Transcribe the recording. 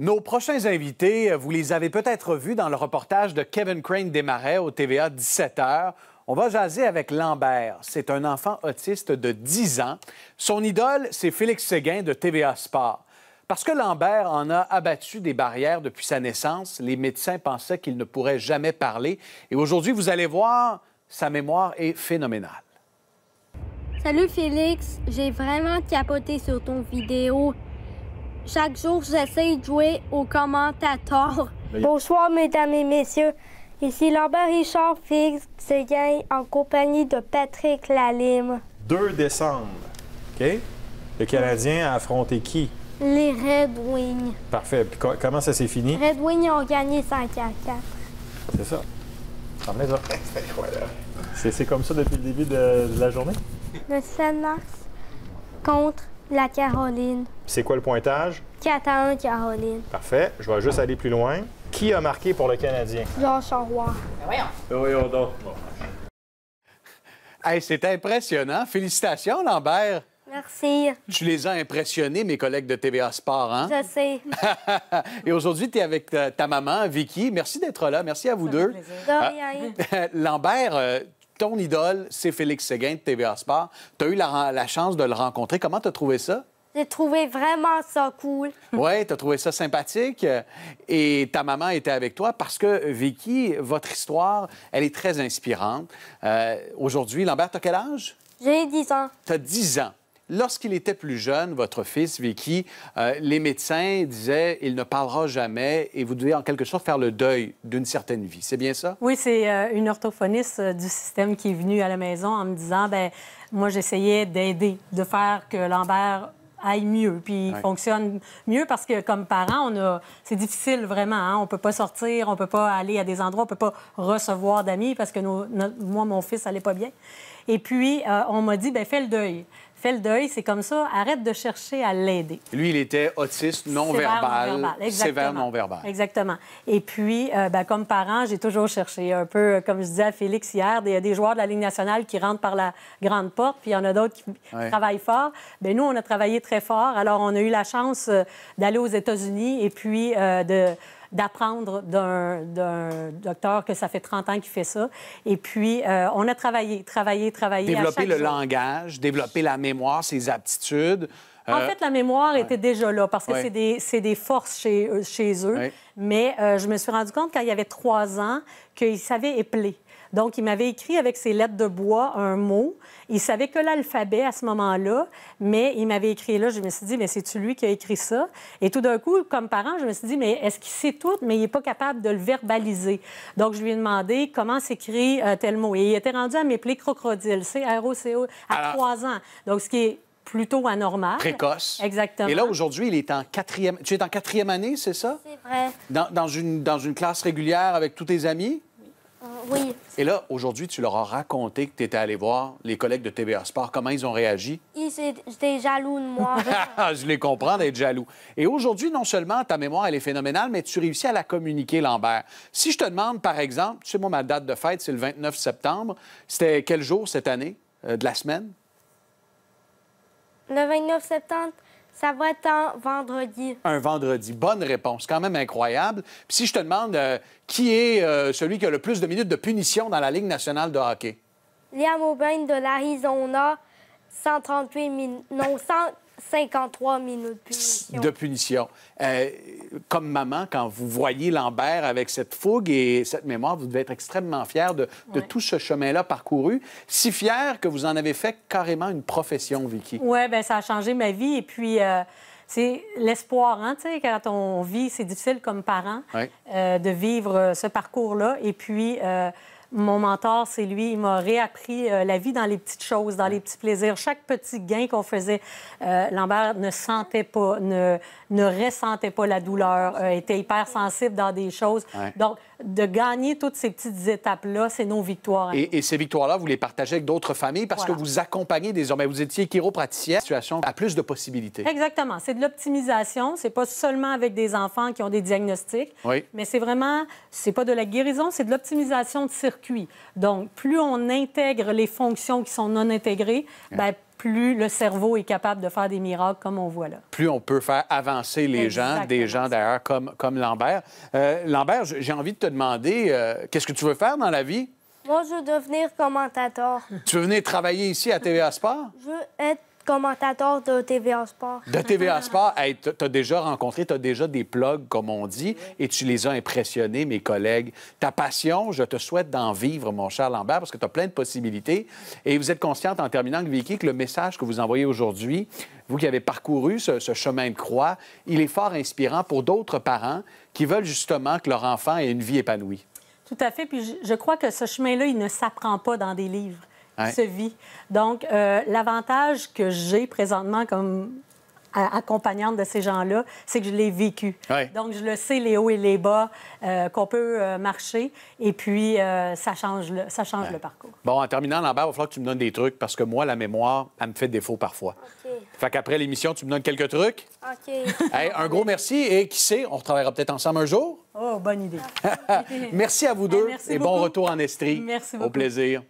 Nos prochains invités, euh, vous les avez peut-être vus dans le reportage de Kevin Crane Desmarais au TVA 17h. On va jaser avec Lambert. C'est un enfant autiste de 10 ans. Son idole, c'est Félix Séguin de TVA Sport. Parce que Lambert en a abattu des barrières depuis sa naissance, les médecins pensaient qu'il ne pourrait jamais parler. Et aujourd'hui, vous allez voir, sa mémoire est phénoménale. Salut Félix, j'ai vraiment capoté sur ton vidéo. Chaque jour, j'essaie de jouer au commentateur. Ben, Bonsoir, mesdames et messieurs. Ici Lambert Richard Fix se gagné en compagnie de Patrick Lalime. 2 décembre, OK? Le Canadien a affronté qui? Les Red Wings. Parfait. Puis comment ça s'est fini? Les Red Wings ont gagné 5 à 4. C'est ça. C'est comme ça depuis le début de, la journée? Le 7 mars contre la Caroline. C'est quoi le pointage? 4 Caroline. Parfait. Je vais juste aller plus loin. Qui a marqué pour le Canadien? Jean Charrois. Ben voyons. Ben voyons donc. Hey, c'est impressionnant. Félicitations, Lambert. Merci. Tu les as impressionnés, mes collègues de TVA Sport, hein? Je sais. Et aujourd'hui, tu es avec euh, ta, maman, Vicky. Merci d'être là. Merci à vous deux. Euh, Lambert, euh, ton idole, c'est Félix Séguin de TVA Sport. Tu as eu la, chance de le rencontrer. Comment tu as trouvé ça? J'ai trouvé vraiment ça cool. oui, tu as trouvé ça sympathique. Et ta maman était avec toi parce que, Vicky, votre histoire, elle est très inspirante. Euh, aujourd'hui, Lambert, tu as quel âge? J'ai 10 ans. Tu as 10 ans. Lorsqu'il était plus jeune, votre fils, Vicky, euh, les médecins disaient il ne parlera jamais et vous devez en quelque sorte faire le deuil d'une certaine vie. C'est bien ça? Oui, c'est euh, une orthophoniste euh, du système qui est venue à la maison en me disant ben moi, j'essayais d'aider, de faire que Lambert aille mieux, puis fonctionne mieux parce que comme parent, on a, c'est difficile vraiment. On hein. On peut pas sortir, on peut pas aller à des endroits, on peut pas recevoir d'amis parce que moi, mon fils allait pas bien. Et puis on m'a dit, ben fais le deuil. Fais le deuil, c'est comme ça. Arrête de chercher à l'aider. Lui, il était autiste non-verbal, sévère non-verbal. Exactement. Et puis, euh, ben, comme parent, j'ai toujours cherché un peu, euh, comme je disais à Félix hier, des, des joueurs de la Ligue nationale qui rentrent par la grande porte, puis il y en a d'autres qui travaillent fort. Mais ben, nous, on a travaillé très fort. Alors, on a eu la chance euh, d'aller aux États-Unis et puis de d'apprendre d'un docteur que ça fait 30 ans qu'il fait ça. Et puis, euh, on a travaillé, travaillé, travaillé. Développer le langage, développer la mémoire, ses aptitudes. En euh, fait, la mémoire était déjà là parce que c'est des, des, forces chez, euh, chez eux. Mais je me suis rendu compte quand il y avait trois ans qu'ils savaient épeler. Donc, il m'avait écrit avec ses lettres de bois un mot. Il savait que l'alphabet à ce moment-là, mais il m'avait écrit là. Je me suis dit, mais c'est-tu lui qui a écrit ça? Et tout d'un coup, comme parent, je me suis dit, mais est-ce qu'il sait tout, mais il n'est pas capable de le verbaliser? Donc, je lui ai demandé comment s'écrit euh, tel mot. Et il était rendu à m'épeler crocodile, C-R-O-C-O, à trois ans. Donc, ce qui est plutôt anormal. Précoce. Exactement. Et là, aujourd'hui, il est en quatrième... Tu es en quatrième année, c'est ça? C'est vrai. Dans, dans, une, dans une classe régulière avec tous tes amis? Et là, aujourd'hui, tu leur as raconté que tu étais allé voir les collègues de TVA Sport. Comment ils ont réagi? Ils étaient jaloux de moi. Je les comprends d'être jaloux. Et aujourd'hui, non seulement ta mémoire, elle est phénoménale, mais tu réussis à la communiquer, Lambert. Si je te demande, par exemple, tu sais, moi, ma date de fête, c'est le 29 septembre. C'était quel jour cette année euh, de la semaine? Le 29 septembre, ça va être un vendredi. Un vendredi. Bonne réponse. Quand même incroyable. Puis si je te demande euh, qui est euh, celui qui a le plus de minutes de punition dans la Ligue nationale de hockey? Liam Aubin de l'Arizona, 138 minutes. Non, 100... 53 minutes de punition. Euh, comme maman, quand vous voyez Lambert avec cette fougue et cette mémoire, vous devez être extrêmement fière de, tout ce chemin-là parcouru. Si fière que vous en avez fait carrément une profession, Vicky. Oui, bien, ça a changé ma vie. Et puis, euh, c'est l'espoir, hein, tu sais, quand on vit, c'est difficile comme parent euh, de vivre ce parcours-là. Et puis, mon mentor, c'est lui. Il m'a réappris euh, la vie dans les petites choses, dans les petits plaisirs. Chaque petit gain qu'on faisait, euh, Lambert ne sentait pas, ne, ne ressentait pas la douleur, euh, était hyper sensible dans des choses. Donc, de gagner toutes ces petites étapes-là, c'est nos victoires. Et, ces victoires-là, vous les partagez avec d'autres familles parce que vous accompagnez désormais. Vous étiez chiropraticien. La situation à plus de possibilités. Exactement. C'est de l'optimisation. C'est pas seulement avec des enfants qui ont des diagnostics, mais c'est vraiment, c'est pas de la guérison, c'est de l'optimisation de circuit cuit. Donc, plus on intègre les fonctions qui sont non intégrées, ben, plus le cerveau est capable de faire des miracles comme on voit là. Plus on peut faire avancer les gens, des gens d'ailleurs comme, comme Lambert. Euh, Lambert, j'ai envie de te demander, euh, qu'est-ce que tu veux faire dans la vie? Moi, je veux devenir commentateur. Tu veux venir travailler ici à TVA Sport? Je veux être commentateur de TVA Sport. De TVA Sport, tu as déjà rencontré, tu as déjà des plugs, comme on dit, et tu les as impressionnés, mes collègues. Ta passion, je te souhaite d'en vivre, mon cher Lambert, parce que tu as plein de possibilités. Et vous êtes consciente, en terminant, Vicky, que le message que vous envoyez aujourd'hui, vous qui avez parcouru ce, ce, chemin de croix, il est fort inspirant pour d'autres parents qui veulent justement que leur enfant ait une vie épanouie. Tout à fait. Puis je crois que ce chemin-là, il ne s'apprend pas dans des livres se vit. Donc, euh, l'avantage que j'ai présentement comme accompagnante de ces gens-là, c'est que je l'ai vécu. Donc, je le sais, les hauts et les bas, euh, qu'on peut euh, marcher, et puis ça change, le, ça change le parcours. Bon, en terminant, Lambert, il va falloir que tu me donnes des trucs, parce que moi, la mémoire, elle me fait défaut parfois. OK. Fait qu'après l'émission, tu me donnes quelques trucs. OK. un gros merci, et qui sait, on retravaillera peut-être ensemble un jour. Oh, bonne idée. merci à vous deux, et bon retour en Estrie. Merci beaucoup. Au plaisir.